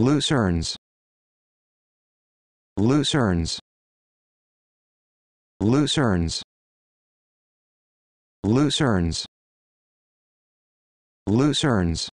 Lucerns. Lucerns. Lucerns. Lucerns. Lucerns.